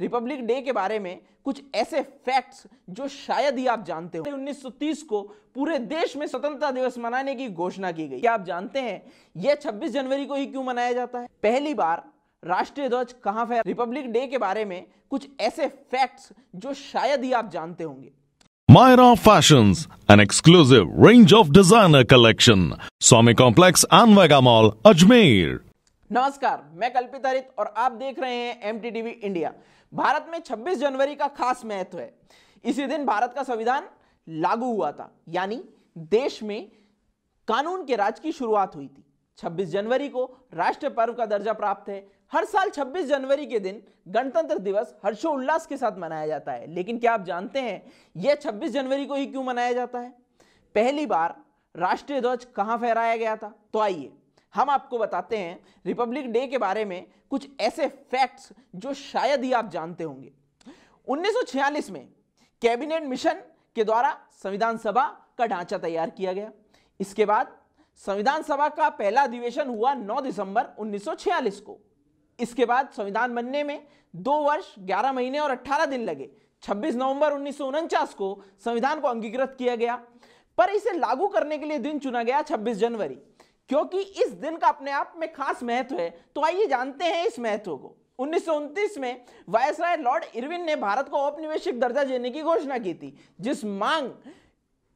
Republic day के बारे में कुछ ऐसे फैक्ट्स जो शायद ही आप जानते हो 1930 को पूरे देश में स्वतंत्रता दिवस मनाने की घोषणा की गई क्या आप जानते हैं यह 26 जनवरी को ही क्यों मनाया जाता है पहली बार राष्ट्रीय ध्वज कहां फहरा रिपब्लिक डे के बारे में कुछ ऐसे फैक्ट्स जो शायद ही आप जानते होंगे Myra Fashions, an exclusive range of designer collection. Swami Complex and Vega Mall, Ajmer. नमस्कार मैं कल्पित हरित और आप देख रहे हैं एम इंडिया भारत में 26 जनवरी का खास महत्व है इसी दिन भारत का संविधान लागू हुआ था यानी देश में कानून के राज की शुरुआत हुई थी 26 जनवरी को राष्ट्र पर्व का दर्जा प्राप्त है हर साल 26 जनवरी के दिन गणतंत्र दिवस हर्षोल्लास के साथ मनाया जाता है लेकिन क्या आप जानते हैं यह 26 जनवरी को ही क्यों मनाया जाता है पहली बार राष्ट्रीय ध्वज कहां फहराया गया था तो आइए हम आपको बताते हैं रिपब्लिक डे के बारे में कुछ ऐसे फैक्ट्स जो शायद ही आप जानते होंगे 1946 में कैबिनेट मिशन के द्वारा संविधान सभा का ढांचा तैयार किया गया इसके बाद संविधान सभा का पहला अधिवेशन हुआ 9 दिसंबर 1946 को इसके बाद संविधान बनने में दो वर्ष 11 महीने और 18 दिन लगे 26 नवंबर उन्नीस को संविधान को अंगीकृत किया गया पर इसे लागू करने के लिए दिन चुना गया 26 जनवरी क्योंकि इस दिन का अपने आप में खास महत्व है तो आइए जानते हैं इस महत्व को उन्नीस में वायसराय लॉर्ड इरविन ने भारत को औपनिवेशिक दर्जा देने की घोषणा की थी जिस मांग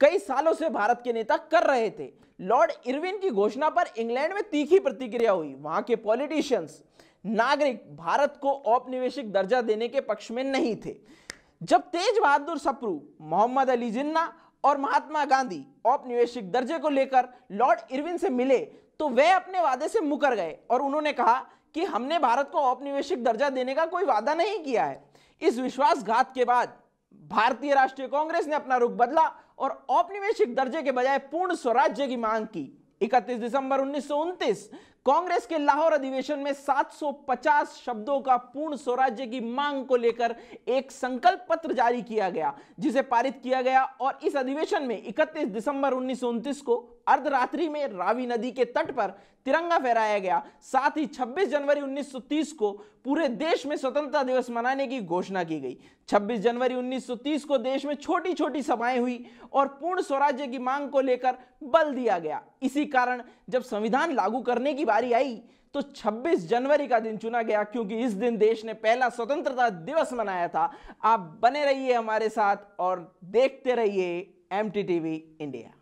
कई सालों से भारत के नेता कर रहे थे लॉर्ड इरविन की घोषणा पर इंग्लैंड में तीखी प्रतिक्रिया हुई वहां के पॉलिटिशियंस नागरिक भारत को औपनिवेशिक दर्जा देने के पक्ष में नहीं थे जब तेज बहादुर सप्रू मोहम्मद अली जिन्ना और महात्मा गांधी औपनिवेशिक दर्जे को लेकर लॉर्ड इरविन से मिले तो वे अपने वादे से मुकर गए और उन्होंने कहा कि हमने भारत को औपनिवेशिक दर्जा देने का कोई वादा नहीं किया है इस विश्वासघात के बाद भारतीय राष्ट्रीय कांग्रेस ने अपना रुख बदला और औपनिवेशिक दर्जे के बजाय पूर्ण स्वराज्य की मांग की 31 दिसंबर उन्नीस कांग्रेस के लाहौर अधिवेशन में 750 शब्दों का पूर्ण स्वराज्य की मांग को लेकर एक संकल्प पत्र जारी किया गया जिसे पारित किया गया और इस अधिवेशन में 31 दिसंबर उन्नीस को अर्धरात्रि में रावी नदी के तट पर तिरंगा फहराया गया साथ ही 26 जनवरी 1930 को पूरे देश में स्वतंत्रता दिवस मनाने की घोषणा की गई 26 जनवरी 1930 को देश में छोटी छोटी सभाएं हुई और पूर्ण स्वराज्य की मांग को लेकर बल दिया गया इसी कारण जब संविधान लागू करने की बारी आई तो 26 जनवरी का दिन चुना गया क्योंकि इस दिन देश ने पहला स्वतंत्रता दिवस मनाया था आप बने रहिए हमारे साथ और देखते रहिए एम टी टीवी इंडिया